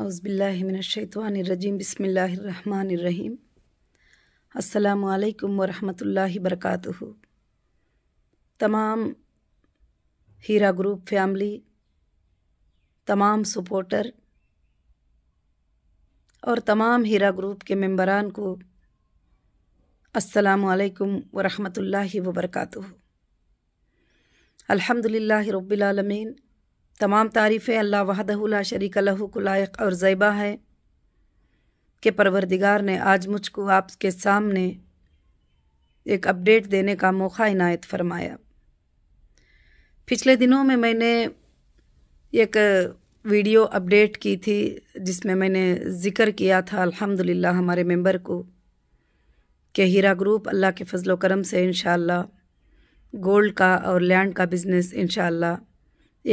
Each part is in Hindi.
अज़बिल्लिमिनशैतवानरजीम बसमीम अल्लाम वरहमतुल्लाहि वरकातुहु तमाम हीरा ग्रुप फैमिली तमाम सपोर्टर और तमाम हीरा ग्रुप के मेंबरान को अस्सलाम वालेकुम वरहमतुल्लाहि वबरकातुहु अल्हम्दुलिल्लाहि रब्बिल आलमीन तमाम तारीफ़ें अल्लाह वहदहुल्ला शरीक लहुकुलायक और ज़ैबा है कि परवरदिगार ने आज मुझको आपके सामने एक अपडेट देने का मौका इनायत फरमाया पिछले दिनों में मैंने एक वीडियो अपडेट की थी जिसमें मैंने ज़िक्र किया था अल्हम्दुलिल्लाह हमारे मेंबर को कि हीरा ग्रुप अल्लाह के फजलोक्रम करम से इन गोल्ड का और लैंड का बिज़नेस इन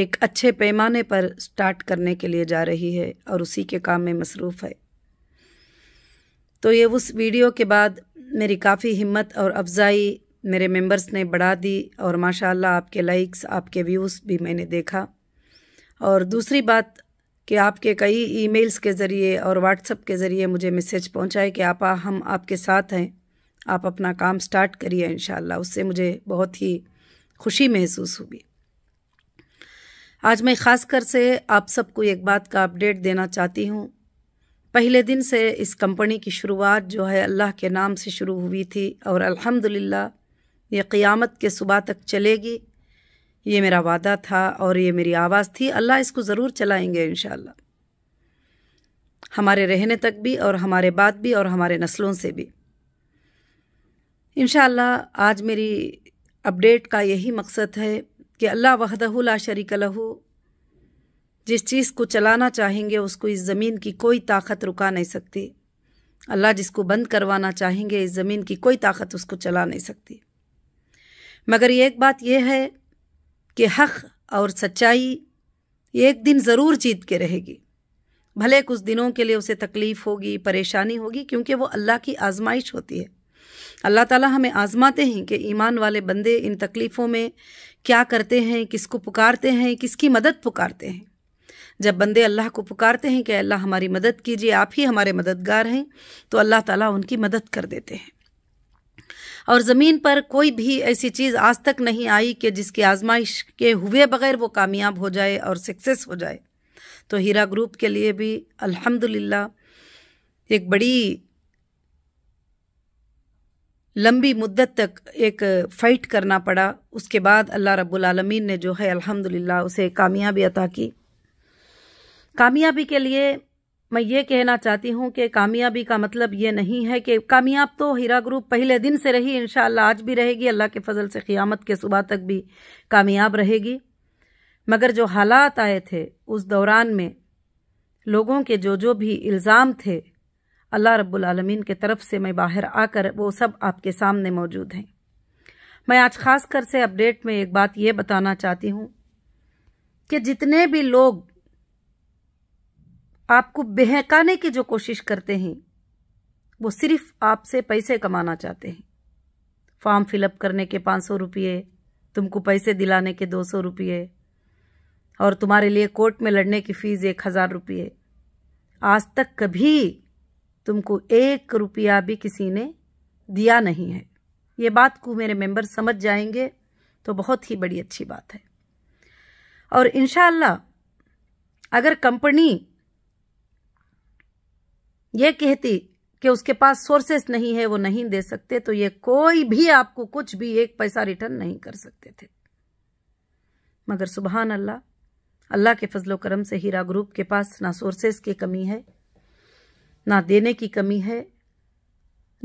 एक अच्छे पैमाने पर स्टार्ट करने के लिए जा रही है और उसी के काम में मसरूफ़ है तो ये उस वीडियो के बाद मेरी काफ़ी हिम्मत और अफजाई मेरे मेंबर्स ने बढ़ा दी और माशाल्लाह आपके लाइक्स आपके व्यूज़ भी मैंने देखा और दूसरी बात कि आपके कई ईमेल्स के ज़रिए और व्हाट्सअप के ज़रिए मुझे मैसेज पहुँचाए कि आपा हम आपके साथ हैं आप अपना काम स्टार्ट करिए इन उससे मुझे बहुत ही खुशी महसूस हुई आज मैं ख़ासकर से आप सबको एक बात का अपडेट देना चाहती हूँ पहले दिन से इस कंपनी की शुरुआत जो है अल्लाह के नाम से शुरू हुई थी और अल्हम्दुलिल्लाह ये क़ियामत के सुबह तक चलेगी ये मेरा वादा था और ये मेरी आवाज़ थी अल्लाह इसको ज़रूर चलाएंगे इन हमारे रहने तक भी और हमारे बाद भी और हमारे नस्लों से भी इन आज मेरी अपडेट का यही मकसद है कि अल्लाह ला शरीक लहू जिस चीज़ को चलाना चाहेंगे उसको इस ज़मीन की कोई ताकत रुका नहीं सकती अल्लाह जिसको बंद करवाना चाहेंगे इस ज़मीन की कोई ताकत उसको चला नहीं सकती मगर एक बात यह है कि हक और सच्चाई एक दिन ज़रूर जीत के रहेगी भले कुछ दिनों के लिए उसे तकलीफ़ होगी परेशानी होगी क्योंकि वो अल्लाह की आजमाइश होती है अल्लाह ताला हमें आज़माते हैं कि ईमान वाले बंदे इन तकलीफ़ों में क्या करते हैं किसको पुकारते हैं किसकी मदद पुकारते हैं जब बंदे अल्लाह को पुकारते हैं कि अल्लाह हमारी मदद कीजिए आप ही हमारे मददगार हैं तो अल्लाह ताला उनकी मदद कर देते हैं और ज़मीन पर कोई भी ऐसी चीज़ आज तक नहीं आई कि जिसकी आजमाइश के हुए बगैर वो कामयाब हो जाए और सक्सेस हो जाए तो हीरा ग्रुप के लिए भी अल्हम्दुलिल्लाह एक बड़ी लंबी मुद्दत तक एक फ़ाइट करना पड़ा उसके बाद अल्लाह रब्बुल आलमीन ने जो है अल्हम्दुलिल्लाह उसे कामयाबी अता की कामयाबी के लिए मैं ये कहना चाहती हूँ कि कामयाबी का मतलब ये नहीं है कि कामयाब तो हीरा ग्रुप पहले दिन से रही इन आज भी रहेगी अल्लाह के फजल से क़ियामत के सुबह तक भी कामयाब रहेगी मगर जो हालात आए थे उस दौरान में लोगों के जो जो भी इल्ज़ाम थे अल्लाह रब्बुल के तरफ से मैं बाहर आकर वो सब आपके सामने मौजूद हैं मैं आज खास कर से अपडेट में एक बात ये बताना चाहती हूँ कि जितने भी लोग आपको बहकाने की जो कोशिश करते हैं वो सिर्फ आपसे पैसे कमाना चाहते हैं फॉर्म फिलअप करने के पाँच सौ रुपये तुमको पैसे दिलाने के दो सौ रुपये और तुम्हारे लिए कोर्ट में लड़ने की फीस एक हज़ार रुपये आज तक कभी तुमको एक रुपया भी किसी ने दिया नहीं है ये बात को मेरे मेंबर समझ जाएंगे तो बहुत ही बड़ी अच्छी बात है और इन अगर कंपनी ये कहती कि उसके पास सोर्सेस नहीं है वो नहीं दे सकते तो ये कोई भी आपको कुछ भी एक पैसा रिटर्न नहीं कर सकते थे मगर सुबहान अल्लाह अल्लाह के फजलो करम से हीरा ग्रुप के पास ना सोर्सेस की कमी है ना देने की कमी है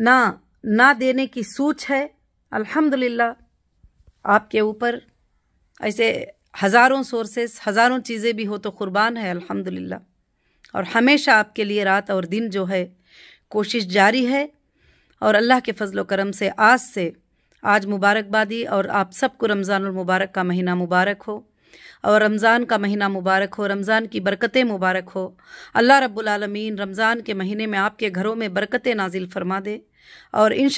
ना ना देने की सोच है अल्हम्दुलिल्लाह आपके ऊपर ऐसे हज़ारों सोर्सेस हज़ारों चीज़ें भी हो तो क़ुरबान है अल्हम्दुलिल्लाह और हमेशा आपके लिए रात और दिन जो है कोशिश जारी है और अल्लाह के फजल करम से आज से आज मुबारकबादी और आप सबको रमज़ान मुबारक का महीना मुबारक हो और रमज़ान का महीना मुबारक हो रमज़ान की बरकतें मुबारक हो अल्लाह रब्बुलमीन रमज़ान के महीने में आपके घरों में बरकतें नाजिल फरमा दे और इन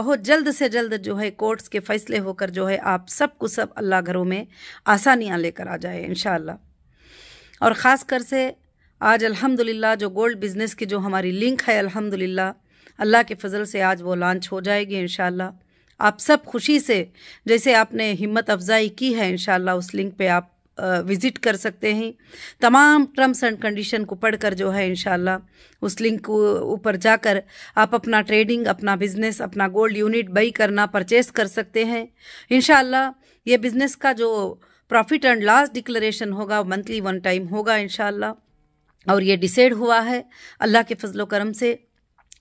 बहुत जल्द से जल्द जो है कोर्ट्स के फ़ैसले होकर जो है आप सब कुछ सब अल्लाह घरों में आसानियाँ लेकर आ जाए इन और ख़ास कर से आज अल्हम्दुलिल्लाह जो गोल्ड बिज़नेस की जो हमारी लिंक है अल्हम्दुलिल्लाह अल्लाह के फजल से आज वो लॉन्च हो जाएगी इन आप सब खुशी से जैसे आपने हिम्मत अफजाई की है इन उस लिंक पे आप विज़िट कर सकते हैं तमाम टर्म्स एंड कंडीशन को पढ़कर जो है इन उस लिंक को ऊपर जाकर आप अपना ट्रेडिंग अपना बिजनेस अपना गोल्ड यूनिट बई करना परचेस कर सकते हैं इन ये बिज़नेस का जो प्रॉफिट एंड लॉस डिक्लेरेशन होगा मंथली वन टाइम होगा इन और ये डिसाइड हुआ है अल्लाह के फजलो करम से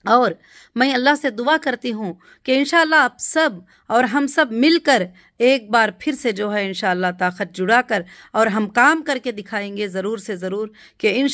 और मैं अल्लाह से दुआ करती हूँ कि इन आप सब और हम सब मिलकर एक बार फिर से जो है इन ताकत जुड़ा कर और हम काम करके दिखाएंगे ज़रूर से ज़रूर कि इन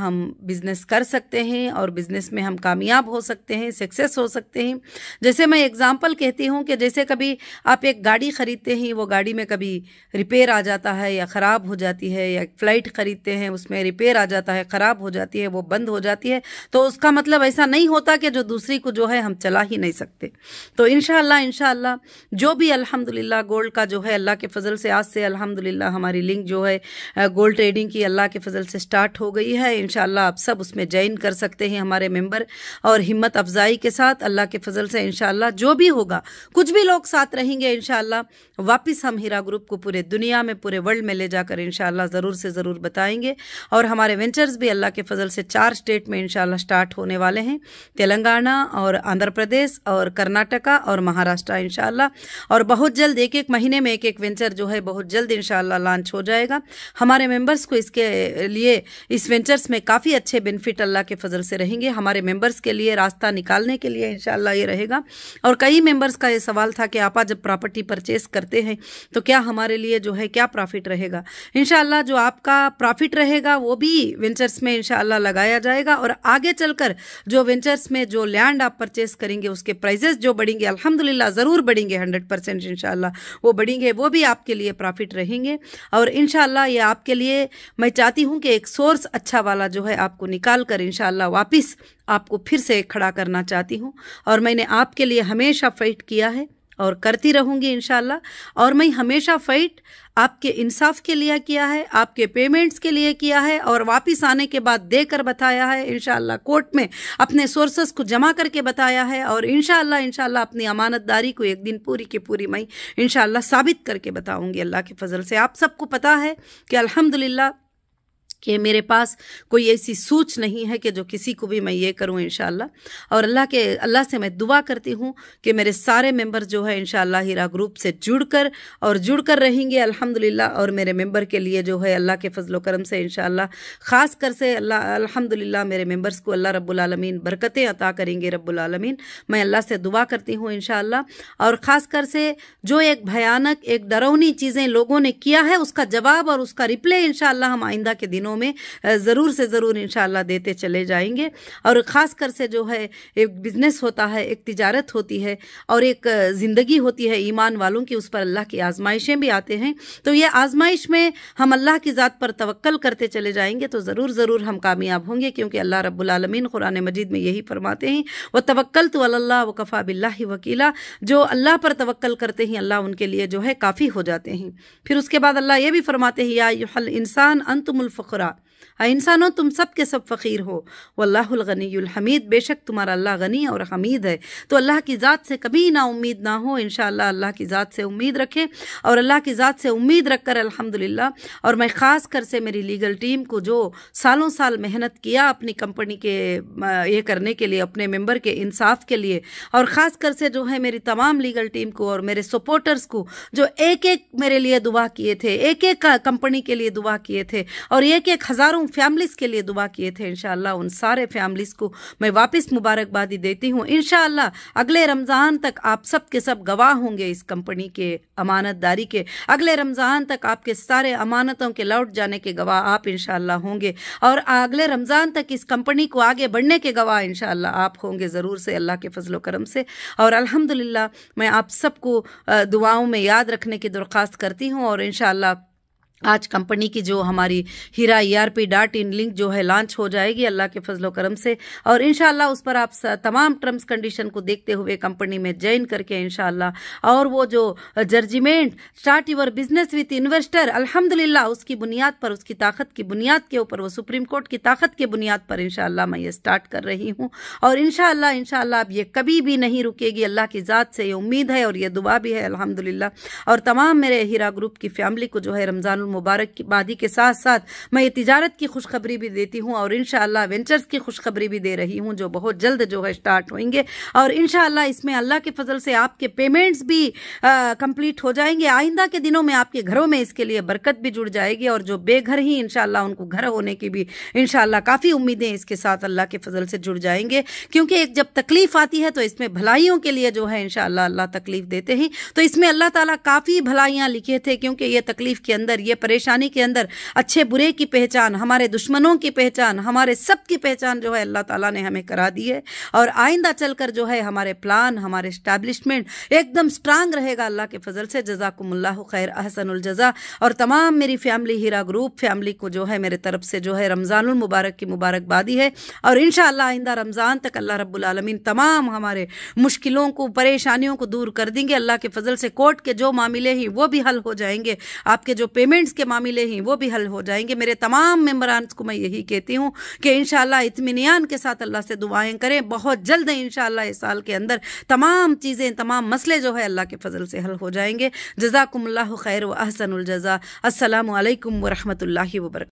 हम बिज़नेस कर सकते हैं और बिज़नेस में हम कामयाब हो सकते हैं सक्सेस हो सकते हैं जैसे मैं एग्ज़ाम्पल कहती हूँ कि जैसे कभी आप एक गाड़ी ख़रीदते हैं वो गाड़ी में कभी रिपेयर आ जाता है या ख़राब हो जाती है या फ़्लाइट ख़रीदते हैं उसमें रिपेयर आ जाता है ख़राब हो जाती है वो बंद हो जाती है तो उसका मतलब ऐसा नहीं होता कि जो दूसरी को जो है हम चला ही नहीं सकते तो इन शाला जो भी अल्हम्दुलिल्लाह गोल्ड का जो है अल्लाह के फजल से आज से अल्हम्दुलिल्लाह हमारी लिंक जो है गोल्ड ट्रेडिंग की अल्लाह के फजल से स्टार्ट हो गई है इन आप सब उसमें ज्वाइन कर सकते हैं हमारे मेम्बर और हिम्मत अफजाई के साथ अल्लाह के फजल से इन जो भी होगा कुछ भी लोग साथ रहेंगे इन वापस हम हीरा ग्रुप को पूरे दुनिया में पूरे वर्ल्ड में ले जाकर इन ज़रूर से ज़रूर बताएंगे और हमारे वेंचर्स भी अल्लाह के फजल से चार स्टेट में इन स्टार्ट होने वाले हैं तेलंगाना और आंध्र प्रदेश और कर्नाटका और महाराष्ट्र इन इन और बहुत जल्द एक एक महीने में एक एक वेंचर जो है बहुत जल्द इन लॉन्च हो जाएगा हमारे मेम्बर्स को इसके लिए इस वेंचर्स में काफ़ी अच्छे बेनिफिट अल्लाह के फजल से रहेंगे हमारे मेम्बर्स के लिए रास्ता निकालने के लिए इनशाला ये रहेगा और कई मेंबर्स का ये सवाल था कि आपा जब प्रॉपर्टी परचेस करते हैं तो क्या हमारे लिए जो है क्या प्रॉफिट रहेगा इन जो आपका प्रॉफिट रहेगा वो भी वेंचर्स में इनशाला लगाया जाएगा और आगे चलकर जो वेंचर्स में जो लैंड आप परचेस करेंगे उसके प्राइजेस जो बढ़ेंगे अलहमदिल्ला ज़रूर बढ़ेंगे बढ़ेंगे हंड्रेड परसेंट इनशाला वो बढ़ेंगे वो भी आपके लिए प्रॉफिट रहेंगे और इन ये आपके लिए मैं चाहती हूँ कि एक सोर्स अच्छा वाला जो है आपको निकाल कर इन वापस आपको फिर से खड़ा करना चाहती हूँ और मैंने आपके लिए हमेशा फाइट किया है और करती रहूँगी इन और मैं हमेशा फ़ाइट आपके इंसाफ के लिए किया है आपके पेमेंट्स के लिए किया है और वापस आने के बाद देकर बताया है इन कोर्ट में अपने सोर्सेस को जमा करके बताया है और इन शाला अपनी अमानतदारी को एक दिन पूरी की पूरी मैं इन साबित करके बताऊँगी अल्लाह के फजल से आप सबको पता है कि अलहमदिल्ला कि मेरे पास कोई ऐसी सोच नहीं है कि जो किसी को भी मैं ये करूँ इन और अल्लाह के अल्लाह से मैं दुआ करती हूँ कि मेरे सारे मेंबर जो है इन हीरा ग्रुप से जुड़कर और जुड़कर रहेंगे अल्हम्दुलिल्लाह और मेरे मेंबर के लिए जो है अल्लाह के फजलो करम से इन ख़ास कर से अल्लाह अलहमदिल्ला मेरे मेम्बर्स को अल्लाह रब्बुलमीन बरकतें अता करेंगे रब्बुलमीन मैं अल्लाह से दुआ करती हूँ इन और ख़ास कर से जो एक भयानक एक डरौनी चीज़ें लोगों ने किया है उसका जवाब और उसका रिप्ले इन हम आइंदा के दिनों दिनों में ज़रूर से ज़रूर इन देते चले जाएंगे और ख़ास कर से जो है एक बिज़नेस होता है एक तिजारत होती है और एक ज़िंदगी होती है ईमान वालों की उस पर अल्लाह की आजमाइशें भी आते हैं तो ये आजमाइश में हम अल्लाह की ज़ात पर तवक्ल करते चले जाएंगे तो ज़रूर ज़रूर हम कामयाब होंगे क्योंकि अल्लाह रब्लमिन कुरान मजीद में यही फरमाते हैं वह तवक्ल तो अल्लाह वकफ़ा बिल्ला वकीला जो अल्लाह पर तवक्ल करते हैं अल्लाह उनके लिए जो है काफ़ी हो जाते हैं फिर उसके बाद अल्लाह ये भी फरमाते हैं या इंसान अंतमुलफ़र أخرى आ हाँ, इंसानों तुम सब के सब फ़कीर हो वल्लागनीहमीद बेशक तुम्हारा अल्लाह गनी और हमीद है तो अल्लाह की ज़ात से कभी ना उम्मीद ना हो इन अल्लाह की ज़ात से उम्मीद रखें और अल्लाह की ज़ात से उम्मीद रख कर अलहमदिल्ला और मैं ख़ास कर से मेरी लीगल टीम को जो सालों साल मेहनत किया अपनी कंपनी के ये करने के लिए अपने मेम्बर के इंसाफ के लिए और ख़ास कर से जो है मेरी तमाम लीगल टीम को और मेरे सपोर्टर्स को जो एक एक मेरे लिए दुआ किए थे एक एक कंपनी के लिए दुआ किए थे और एक एक हज़ारों उन फैमिलीज़ के लिए दुआ किए थे इन उन सारे फैमिलीज़ को मैं वापस मुबारकबादी देती हूँ इन अगले रमज़ान तक आप सब के सब गवाह होंगे इस कंपनी के अमानतदारी के अगले रमज़ान तक आपके सारे अमानतों के लौट जाने के गवाह आप इन होंगे और अगले रमज़ान तक इस कंपनी को आगे बढ़ने के गवाह इन आप होंगे ज़रूर से अल्लाह के फजलो करम से और अलहमदिल्ला मैं आप सबको दुआओं में याद रखने की दरख्वास्त करती हूँ और इनशाला आज कंपनी की जो हमारी Heera E R P dot in link जो है लॉन्च हो जाएगी अल्लाह के फजलो करम से और इन उस पर आप तमाम टर्म्स कंडीशन को देखते हुए कंपनी में ज्वाइन करके इनशाला और वो जो जर्जिमेंट start your business with investor अल्हम्दुलिल्लाह उसकी बुनियाद पर उसकी ताकत की बुनियाद के ऊपर वो सुप्रीम कोर्ट की ताकत की बुनियाद पर इनशाला मैं ये स्टार्ट कर रही हूँ और इन शाह आप ये कभी भी नहीं रुकेगी अल्लाह की ज़ात से ये उम्मीद है और ये दुआ भी है अलहमदिल्ला और तमाम मेरे हीरा ग्रुप की फैमिली को जो है रमज़ान मुबारकबादी के साथ साथ मैं ये तजारत की खुशखबरी भी देती हूँ और इन वेंचर्स की खुशखबरी भी दे रही हूँ जो बहुत जल्द जो है स्टार्ट होंगे और इन इसमें अल्लाह के फजल से आपके पेमेंट्स भी कंप्लीट हो जाएंगे आइंदा के दिनों में आपके घरों में इसके लिए बरकत भी जुड़ जाएगी और जो बेघर ही इनशाला उनको घर होने की भी इनशाला काफ़ी उम्मीदें इसके साथ अल्लाह के फजल से जुड़ जाएंगे क्योंकि एक जब तकलीफ आती है तो इसमें भलाइयों के लिए जो है इनशाला अल्लाह तकलीफ देते हैं तो इसमें अल्लाह ताला काफ़ी भलाइयाँ लिखे थे क्योंकि ये तकलीफ के अंदर ये परेशानी के अंदर अच्छे बुरे की पहचान हमारे दुश्मनों की पहचान हमारे सब की पहचान जो है अल्लाह ताला ने हमें करा दी है और आइंदा चलकर जो है हमारे प्लान हमारे स्टैब्लिशमेंट एकदम स्ट्रांग रहेगा अल्लाह के फजल से जजाकुमल्ला खैर अहसनजज़ा और तमाम मेरी फैमिली हीरा ग्रुप फैमिली को जो है मेरे तरफ से जो है रमज़ान मुबारक की मुबारकबादी है और इन आइंदा रमज़ान तक अल्लाह रबालमीन तमाम हमारे मुश्किलों को परेशानियों को दूर कर देंगे अल्लाह के फजल से कोर्ट के जो मामले हैं वो भी हल हो जाएंगे आपके जो पेमेंट पेमेंट्स के मामले ही वो भी हल हो जाएंगे मेरे तमाम मेम्बरान को मैं यही कहती हूँ कि इन इतमान के साथ अल्लाह से दुआएं करें बहुत जल्द इन इस साल के अंदर तमाम चीज़ें तमाम मसले जो है अल्लाह के फजल से हल हो जाएंगे जजाकुम्ला खैर व अहसनजज़ा असलकम वरहमल वर्क